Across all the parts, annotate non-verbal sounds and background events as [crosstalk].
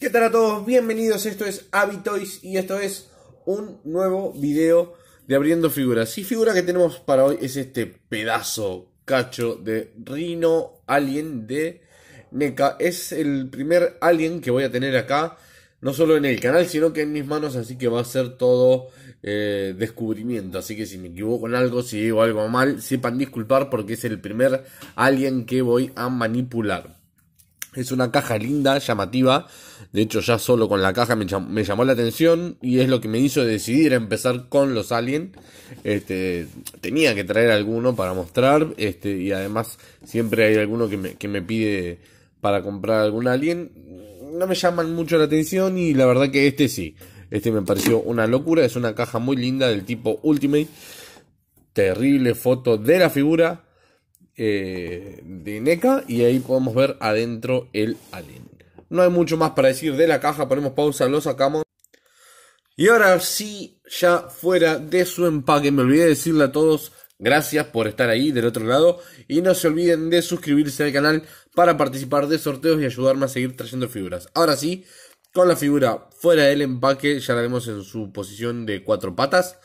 ¿Qué tal a todos? Bienvenidos, esto es Habitoys y esto es un nuevo video de abriendo figuras. Y figura que tenemos para hoy es este pedazo cacho de Rino Alien de NECA. Es el primer alien que voy a tener acá, no solo en el canal, sino que en mis manos, así que va a ser todo eh, descubrimiento. Así que si me equivoco en algo, si digo algo mal, sepan disculpar porque es el primer alien que voy a manipular. Es una caja linda, llamativa. De hecho, ya solo con la caja me llamó, la atención y es lo que me hizo decidir empezar con los aliens. Este, tenía que traer alguno para mostrar este, y además siempre hay alguno que me, pide para comprar algún Alien. No me llaman mucho la atención y la verdad que este sí. Este me pareció una locura. Es una caja muy linda del tipo Ultimate. Terrible foto de la figura eh, de NECA. Y ahí podemos ver adentro el alien. No hay mucho más para decir de la caja, ponemos pausa, lo sacamos. Y ahora sí, ya fuera de su empaque, me olvidé decirle a todos gracias por estar ahí del otro lado y no se olviden de suscribirse al canal para participar de sorteos y ayudarme a seguir trayendo figuras. Ahora sí, con la figura fuera del empaque, ya la vemos en su posición de cuatro patas,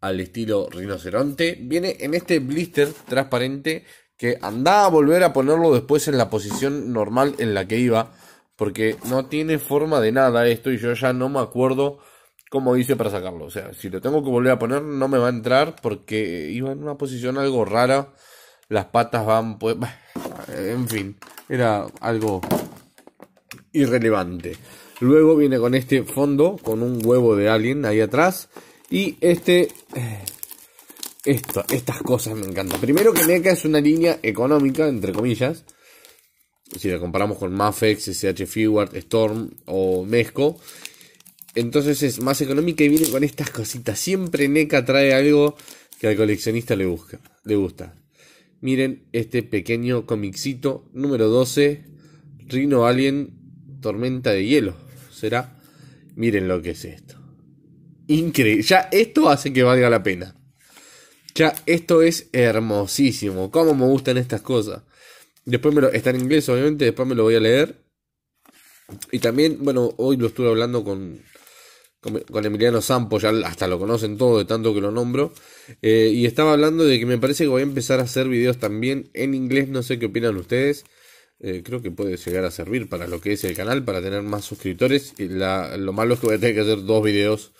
al estilo rinoceronte. Viene en este blister transparente que andaba a volver a ponerlo después en la posición normal en la que iba porque no tiene forma de nada esto y yo ya no me acuerdo cómo hice para sacarlo. O sea, si lo tengo que volver a poner no me va a entrar porque iba en una posición algo rara. Las patas van... Pues, en fin, era algo irrelevante. Luego viene con este fondo, con un huevo de alien ahí atrás. Y este... Esto, estas cosas me encantan. Primero que NECA es una línea económica, entre comillas, si la comparamos con Mafex, SH Feward, Storm o Mezco Entonces es más económica y viene con estas cositas. Siempre NECA trae algo que al coleccionista le, le gusta. Miren este pequeño comicito número 12, Rhino Alien Tormenta de Hielo. Será, miren lo que es esto. Increíble, ya esto hace que valga la pena. Ya esto es hermosísimo. Cómo me gustan estas cosas. Después me lo, está en inglés, obviamente, después me lo voy a leer. Y también, bueno, hoy lo estuve hablando con, con, Emiliano Sampo, ya hasta lo conocen todo de tanto que lo nombro. Eh, y estaba hablando de que me parece que voy a empezar a hacer videos también en inglés, no sé qué opinan ustedes. Eh, creo que puede llegar a servir para lo que es el canal, para tener más suscriptores. Y lo malo es que voy a tener que hacer dos videos,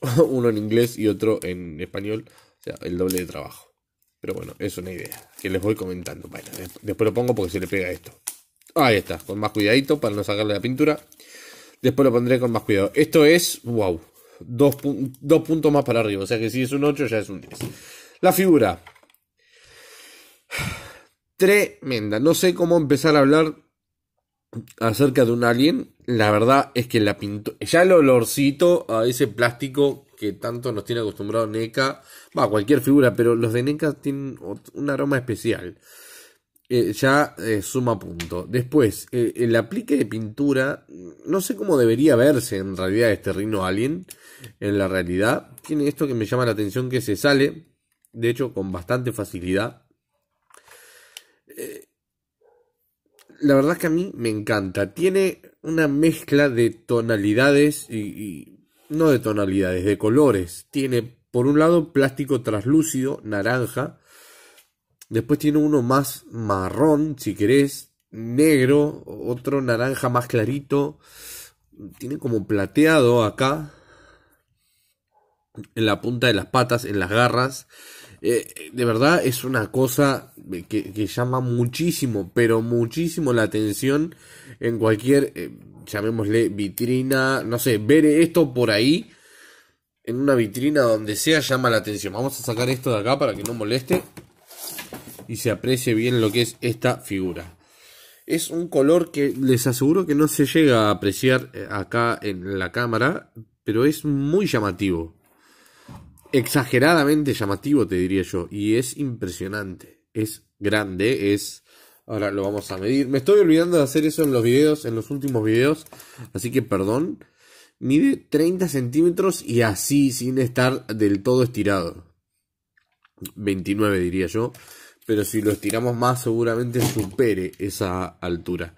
[laughs] uno en inglés y otro en español. O sea, el doble de trabajo. Pero bueno, es una idea que les voy comentando. Bueno, después lo pongo porque se le pega esto. Ahí está, con más cuidadito para no sacarle la pintura. Después lo pondré con más cuidado. Esto es, wow, dos, puntos más para arriba. O sea que si es un 8 ya es un 10. La figura. Tremenda. No sé cómo empezar a hablar acerca de un alien. La verdad es que la pintura. Ya el olorcito a ese plástico que tanto nos tiene acostumbrado NECA, va, cualquier figura, pero los de NECA tienen un aroma especial. Eh, ya eh, suma punto. Después, eh, el aplique de pintura, no sé cómo debería verse en realidad este reino alien, en la realidad. Tiene esto que me llama la atención, que se sale, de hecho, con bastante facilidad. la verdad es que a mí me encanta. Tiene una mezcla de tonalidades y no de tonalidades, de colores. Tiene por un lado plástico translúcido naranja. Después tiene uno más marrón, si querés, negro, otro naranja más clarito. Tiene como plateado acá en la punta de las patas, en las garras. Eh, de verdad es una cosa que, llama muchísimo, pero muchísimo la atención en cualquier, eh, llamémosle vitrina, no sé, ver esto por ahí, en una vitrina donde sea, llama la atención. Vamos a sacar esto de acá para que no moleste y se aprecie bien lo que es esta figura. Es un color que les aseguro que no se llega a apreciar eh, acá en la cámara, pero es muy llamativo exageradamente llamativo, te diría yo. Y es impresionante. Es grande, es... Ahora lo vamos a medir. Me estoy olvidando de hacer eso en los vídeos en los últimos videos. Así que perdón. Mide 30 centímetros y así, sin estar del todo estirado. 29 diría yo. Pero si lo estiramos más, seguramente supere esa altura.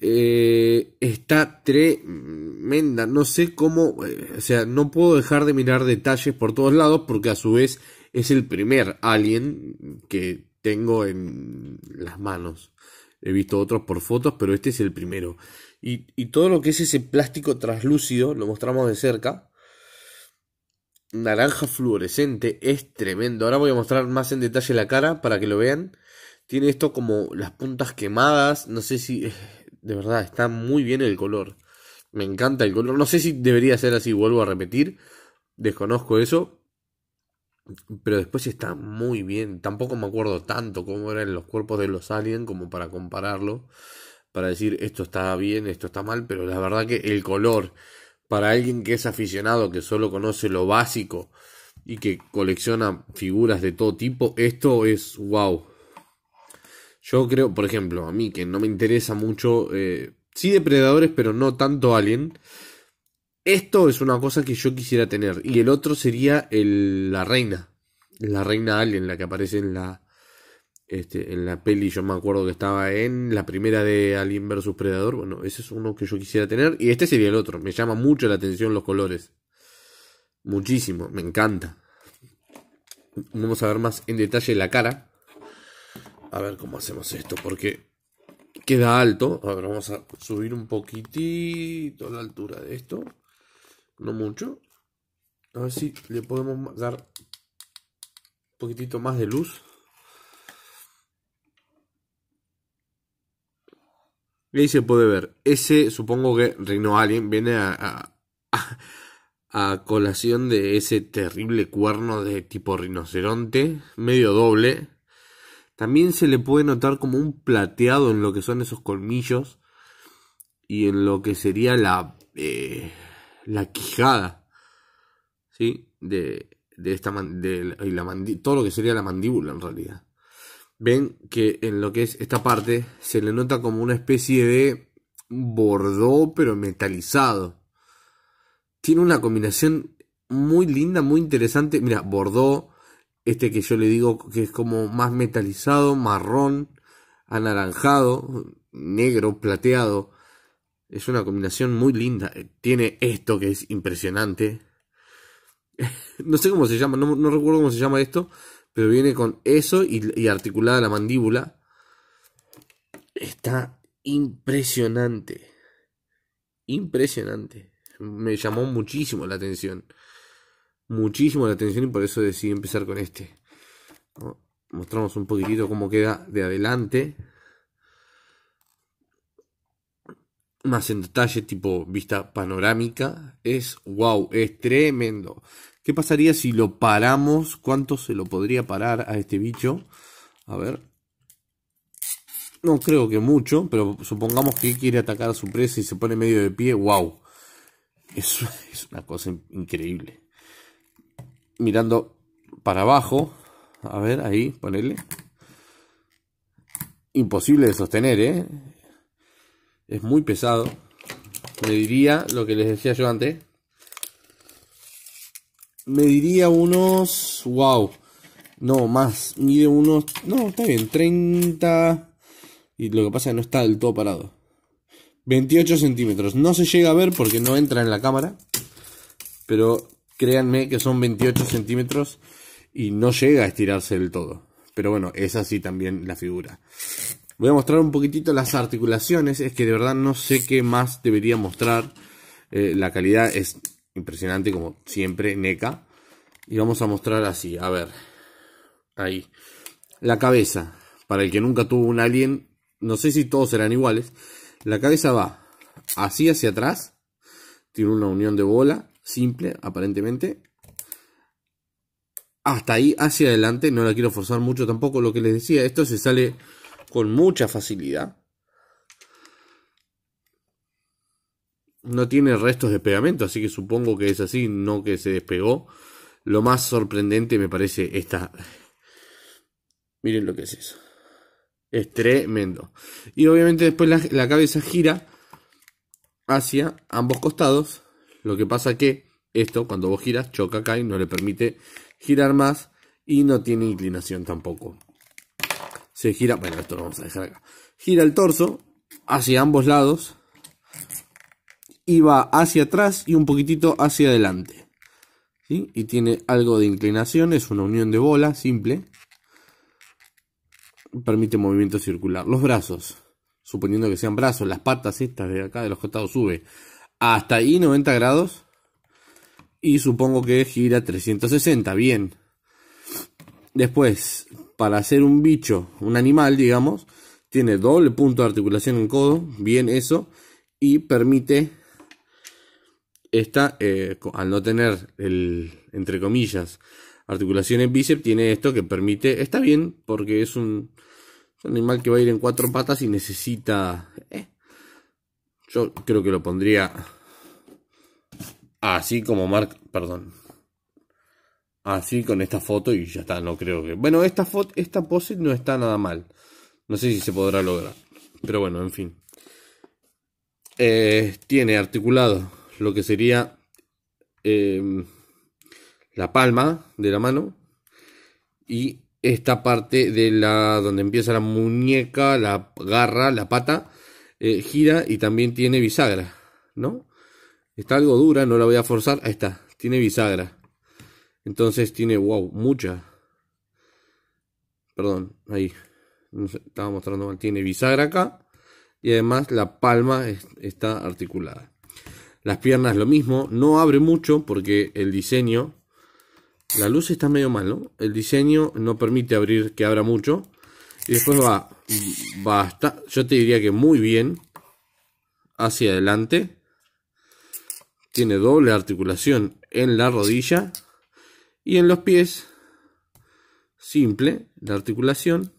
Eh, está tremenda. No sé cómo, eh, o sea, no puedo dejar de mirar detalles por todos lados porque a su vez es el primer alien que tengo en las manos. He visto otros por fotos, pero este es el primero. Y, y todo lo que es ese plástico translúcido, lo mostramos de cerca. Naranja fluorescente, es tremendo. Ahora voy a mostrar más en detalle la cara para que lo vean. Tiene esto como las puntas quemadas. No sé si de verdad, está muy bien el color. Me encanta el color. No sé si debería ser así, vuelvo a repetir. Desconozco eso. Pero después está muy bien. Tampoco me acuerdo tanto cómo eran los cuerpos de los aliens como para compararlo. Para decir esto está bien, esto está mal. Pero la verdad que el color, para alguien que es aficionado, que solo conoce lo básico y que colecciona figuras de todo tipo, esto es wow. Yo creo, por ejemplo, a mí que no me interesa mucho, eh, sí depredadores, pero no tanto alien. Esto es una cosa que yo quisiera tener. Y el otro sería la reina. La reina alien, la que aparece en la, este, en la peli. Yo me acuerdo que estaba en la primera de Alien vs. Predador. Bueno, ese es uno que yo quisiera tener. Y este sería el otro. Me llama mucho la atención los colores. Muchísimo, me encanta. Vamos a ver más en detalle la cara. A ver cómo hacemos esto, porque queda alto. A ver, vamos a subir un poquitito la altura de esto. No mucho. A ver si le podemos dar un poquitito más de luz. Y ahí se puede ver. Ese, supongo que Reino Alien viene a, a, a colación de ese terrible cuerno de tipo rinoceronte, medio doble también se le puede notar como un plateado en lo que son esos colmillos y en lo que sería la, eh, la quijada, ¿sí? De, esta la todo lo que sería la mandíbula en realidad. Ven que en lo que es esta parte se le nota como una especie de bordó pero metalizado. Tiene una combinación muy linda, muy interesante. Mira, bordó, este que yo le digo que es como más metalizado, marrón, anaranjado, negro, plateado. Es una combinación muy linda. Eh, tiene esto que es impresionante. [laughs] no sé cómo se llama, no, recuerdo cómo se llama esto, pero viene con eso y, y articulada la mandíbula. Está impresionante. Impresionante. Me llamó muchísimo la atención muchísimo la atención y por eso decidí empezar con este. Mostramos un poquitito cómo queda de adelante. Más en detalle, tipo vista panorámica. Es wow, es tremendo. ¿Qué pasaría si lo paramos? ¿Cuánto se lo podría parar a este bicho? A ver. No creo que mucho, pero supongamos que quiere atacar a su presa y se pone medio de pie. ¡Wow! [laughs] es una cosa increíble mirando para abajo. A ver, ahí, ponerle. Imposible de sostener, ¿eh? Es muy pesado. Me diría lo que les decía yo antes. Me diría unos... ¡Wow! No, más. Mide unos... No, está bien. 30... Y lo que pasa es que no está del todo parado. 28 centímetros. No se llega a ver porque no entra en la cámara. Pero Créanme que son 28 centímetros y no llega a estirarse del todo. Pero bueno, es así también la figura. Voy a mostrar un poquitito las articulaciones. Es que de verdad no sé qué más debería mostrar. Eh, la calidad es impresionante como siempre, NECA. Y vamos a mostrar así, a ver. Ahí. La cabeza. Para el que nunca tuvo un alien, no sé si todos serán iguales. La cabeza va así hacia atrás. Tiene una unión de bola simple, aparentemente. Hasta ahí, hacia adelante, no la quiero forzar mucho tampoco lo que les decía. Esto se sale con mucha facilidad. No tiene restos de pegamento, así que supongo que es así, no que se despegó. Lo más sorprendente me parece esta... Miren lo que es eso. Es tremendo. Y obviamente después la, cabeza gira hacia ambos costados lo que pasa que esto, cuando vos giras, choca acá y no le permite girar más y no tiene inclinación tampoco. Se gira, bueno, esto lo vamos a dejar acá. Gira el torso hacia ambos lados y va hacia atrás y un poquitito hacia adelante. Y tiene algo de inclinación, es una unión de bola simple. Permite movimiento circular. Los brazos, suponiendo que sean brazos, las patas estas de acá de los costados sube hasta ahí 90 grados y supongo que gira 360, bien. Después, para hacer un bicho, un animal, digamos, tiene doble punto de articulación en codo, bien eso, y permite esta, eh, al no tener el, entre comillas, articulación en bíceps, tiene esto que permite, está bien, porque es un, animal que va a ir en cuatro patas y necesita... Eh, creo que lo pondría así como marc perdón. Así con esta foto y ya está, no creo que. Bueno, esta foto, esta pose no está nada mal. No sé si se podrá lograr. Pero bueno, en fin. Eh, tiene articulado lo que sería em, la palma de la mano y esta parte de la donde empieza la muñeca, la garra, la pata eh, gira y también tiene bisagra, ¿no? Está algo dura, no la voy a forzar, ahí está, tiene bisagra. Entonces tiene, wow, mucha. Perdón, ahí. No estaba mostrando mal. Tiene bisagra acá. Y además la palma está articulada. Las piernas lo mismo. No abre mucho porque el diseño. La luz está medio mal, ¿no? El diseño no permite abrir que abra mucho. Y después va basta, yo te diría que muy bien hacia adelante. Tiene doble articulación en la rodilla y en los pies. Simple, la articulación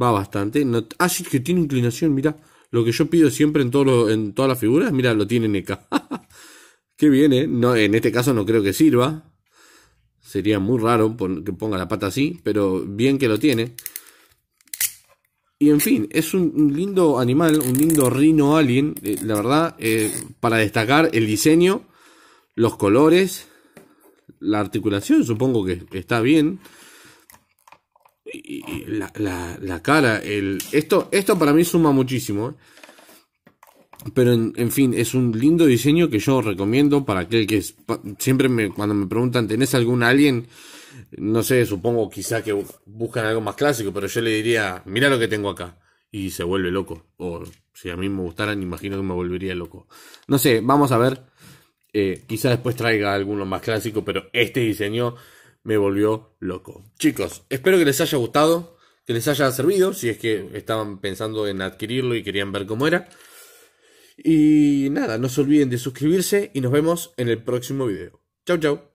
va bastante. No, ah, que tiene inclinación, mira. Lo que yo pido siempre en, todo en todas las figuras, mira, lo tiene Neca [laughs] Que bien, ¿eh? No, en este caso no creo que sirva. Sería muy raro que ponga la pata así, pero bien que lo tiene. Y en fin, es un lindo animal, un lindo rino alien, eh, la verdad, eh, para destacar el diseño, los colores, la articulación supongo que está bien. Y, la, cara, el, esto, esto para mí suma muchísimo. Eh. Pero en, fin, es un lindo diseño que yo recomiendo para aquel que siempre me, cuando me preguntan, ¿tenés algún alien? no sé, supongo quizá que buscan algo más clásico, pero yo le diría, mira lo que tengo acá. Y se vuelve loco. O si a mí me gustaran, imagino que me volvería loco. No sé, vamos a ver. Eh, quizá después traiga alguno más clásico, pero este diseño me volvió loco. Chicos, espero que les haya gustado, que les haya servido, si es que estaban pensando en adquirirlo y querían ver cómo era. Y nada, no se olviden de suscribirse y nos vemos en el próximo video. Chau, chau.